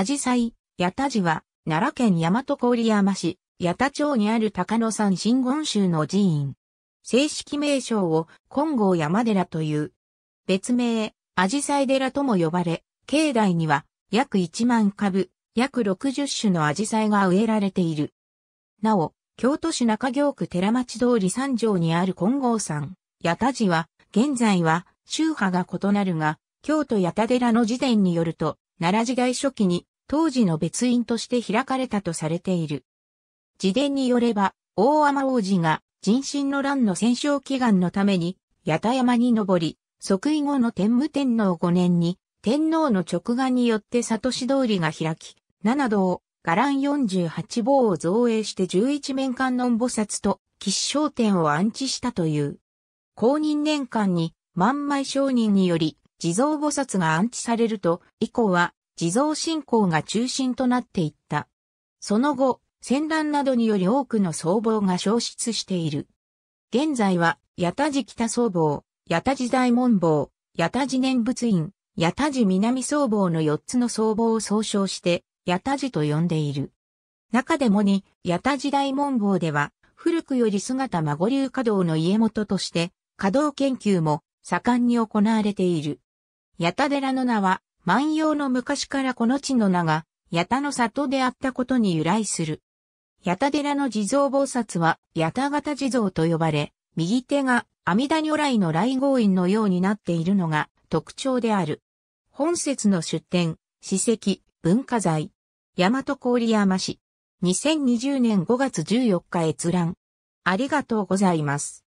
アジサイ、八田寺は、奈良県大和郡山市、八田町にある高野山真言宗の寺院。正式名称を、金剛山寺という。別名、アジサイ寺とも呼ばれ、境内には、約1万株、約60種のアジサイが植えられている。なお、京都市中京区寺町通り三条にある金剛山、八田寺は、現在は、宗派が異なるが、京都八田寺の時点によると、奈良時代初期に当時の別院として開かれたとされている。自伝によれば、大天王子が人心の乱の戦勝祈願のために、八田山に登り、即位後の天武天皇5年に、天皇の直眼によって里市通りが開き、七道、伽藍十八坊を造営して十一面観音菩薩と吉祥天を安置したという。公認年間に万枚商人により地蔵菩薩が安置されると、以降は地蔵信仰が中心となっていった。その後、戦乱などにより多くの僧帽が消失している。現在は、八田寺北僧帽、八田寺大門坊、八田寺念仏院、八田寺南僧帽の4つの僧帽を総称して、八田寺と呼んでいる。中でもに、八田寺大門坊では、古くより姿孫流華道の家元として、華道研究も盛んに行われている。八田寺の名は、万葉の昔からこの地の名が、八田の里であったことに由来する。八田寺の地蔵菩薩は、八田型地蔵と呼ばれ、右手が阿弥陀如来の来合院のようになっているのが特徴である。本節の出典、史跡、文化財、大和郡山市、2020年5月14日閲覧。ありがとうございます。